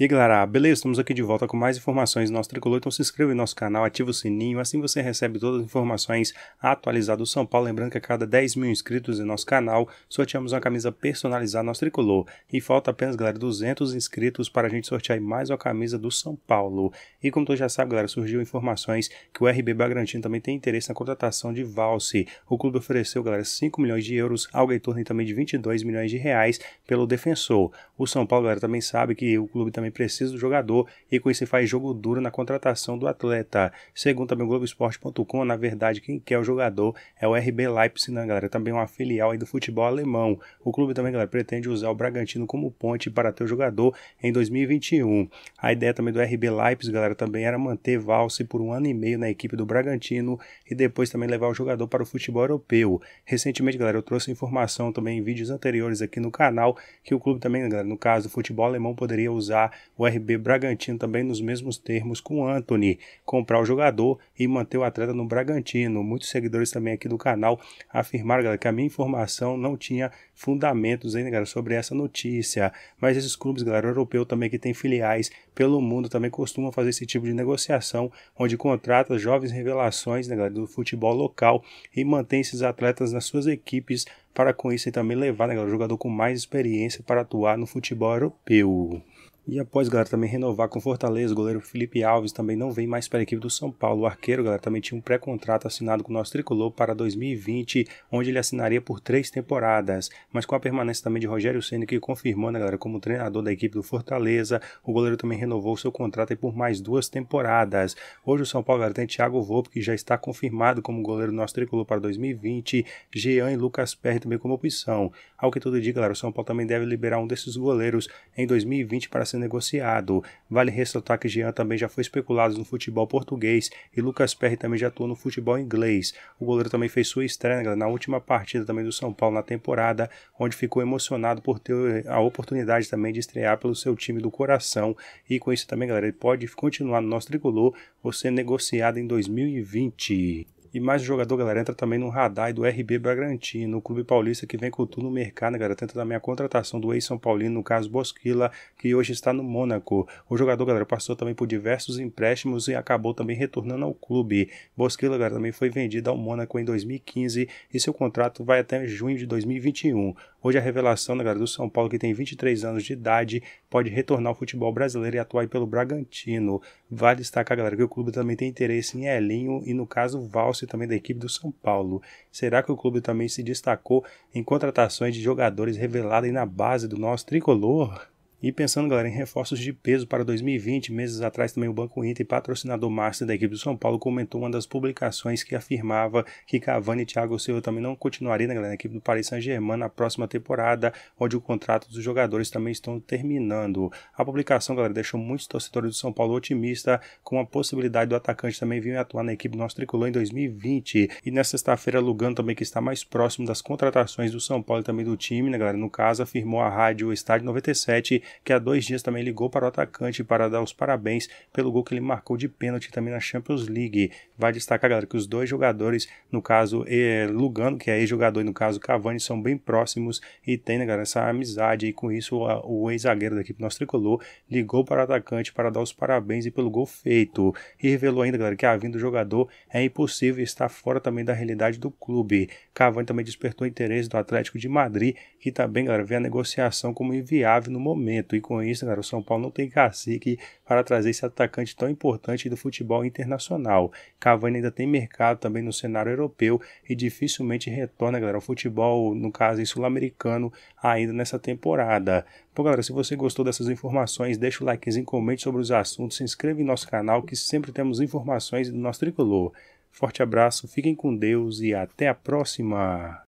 E aí, galera, beleza? Estamos aqui de volta com mais informações do nosso tricolor. Então se inscreva no nosso canal, ativa o sininho, assim você recebe todas as informações atualizadas do São Paulo. Lembrando que a cada 10 mil inscritos em nosso canal, sorteamos uma camisa personalizada nosso tricolor. E falta apenas, galera, 200 inscritos para a gente sortear mais uma camisa do São Paulo. E como tu já sabe, galera, surgiu informações que o RB Bragantino também tem interesse na contratação de Valse. O clube ofereceu, galera, 5 milhões de euros, algo em torno também de 22 milhões de reais pelo defensor. O São Paulo, galera, também sabe que o clube também também precisa do jogador e com isso faz jogo duro na contratação do atleta. Segundo também o Globoesporte.com, na verdade quem quer o jogador é o RB Leipzig, né, galera? Também uma filial aí do futebol alemão. O clube também, galera, pretende usar o Bragantino como ponte para ter o jogador em 2021. A ideia também do RB Leipzig, galera, também era manter Valse por um ano e meio na equipe do Bragantino e depois também levar o jogador para o futebol europeu. Recentemente, galera, eu trouxe informação também em vídeos anteriores aqui no canal que o clube também, galera, no caso do futebol alemão, poderia usar o RB Bragantino também nos mesmos termos com o Anthony, comprar o jogador e manter o atleta no Bragantino. Muitos seguidores também aqui do canal afirmaram, galera, que a minha informação não tinha fundamentos ainda, galera, sobre essa notícia. Mas esses clubes, galera, europeu também que tem filiais pelo mundo também costumam fazer esse tipo de negociação, onde contrata jovens revelações, né, galera, do futebol local e mantém esses atletas nas suas equipes para com isso e também levar né, galera, o jogador com mais experiência para atuar no futebol europeu. E após, galera, também renovar com Fortaleza, o goleiro Felipe Alves também não vem mais para a equipe do São Paulo. O arqueiro, galera, também tinha um pré-contrato assinado com o nosso tricolor para 2020, onde ele assinaria por três temporadas. Mas com a permanência também de Rogério Senna, que confirmou, né, galera, como treinador da equipe do Fortaleza, o goleiro também renovou seu contrato por mais duas temporadas. Hoje o São Paulo, galera, tem Thiago Volpe, que já está confirmado como goleiro do nosso tricolor para 2020, Jean e Lucas Perry também como opção. Ao que tudo indica, galera, o São Paulo também deve liberar um desses goleiros em 2020 para assinar negociado. Vale ressaltar que Jean também já foi especulado no futebol português e Lucas Perry também já atuou no futebol inglês. O goleiro também fez sua estreia na última partida também do São Paulo na temporada, onde ficou emocionado por ter eh, a oportunidade também de estrear pelo seu time do coração. E com isso também, galera, ele pode continuar no nosso tricolor ou ser negociado em 2020. E mais um jogador, galera, entra também no radar do RB Bragantino, o clube paulista que vem com tudo no mercado, né, galera? Tenta também a contratação do ex-São Paulino, no caso Bosquila, que hoje está no Mônaco. O jogador, galera, passou também por diversos empréstimos e acabou também retornando ao clube. Bosquila, galera, também foi vendido ao Mônaco em 2015 e seu contrato vai até junho de 2021. Hoje a revelação, né, galera, do São Paulo, que tem 23 anos de idade, pode retornar ao futebol brasileiro e atuar pelo Bragantino. Vale destacar, galera, que o clube também tem interesse em Elinho e, no caso, Vals e também da equipe do São Paulo. Será que o clube também se destacou em contratações de jogadores revelados na base do nosso tricolor? E pensando, galera, em reforços de peso para 2020, meses atrás também o Banco Inter, patrocinador master da equipe do São Paulo, comentou uma das publicações que afirmava que Cavani e Thiago Silva também não continuariam né, galera, na equipe do Paris Saint-Germain na próxima temporada, onde o contrato dos jogadores também estão terminando. A publicação, galera, deixou muitos torcedores do São Paulo otimistas com a possibilidade do atacante também vir atuar na equipe do nosso tricolor em 2020. E nessa sexta-feira, Lugano também que está mais próximo das contratações do São Paulo e também do time, né, galera? No caso, afirmou a rádio Estádio 97 que há dois dias também ligou para o atacante para dar os parabéns pelo gol que ele marcou de pênalti também na Champions League. Vai destacar, galera, que os dois jogadores, no caso é, Lugano, que é ex-jogador, e no caso Cavani, são bem próximos e tem, né, galera, essa amizade. E com isso, o ex-zagueiro da equipe nosso tricolor ligou para o atacante para dar os parabéns e pelo gol feito. E revelou ainda, galera, que a vinda do jogador é impossível e está fora também da realidade do clube. Cavani também despertou interesse do Atlético de Madrid, que também, galera, vê a negociação como inviável no momento momento. E com isso, cara, o São Paulo não tem cacique para trazer esse atacante tão importante do futebol internacional. Cavani ainda tem mercado também no cenário europeu e dificilmente retorna, galera, ao futebol, no caso, sul-americano, ainda nessa temporada. Bom, galera, se você gostou dessas informações, deixa o likezinho, comente sobre os assuntos, se inscreve em nosso canal, que sempre temos informações do nosso tricolor. Forte abraço, fiquem com Deus e até a próxima!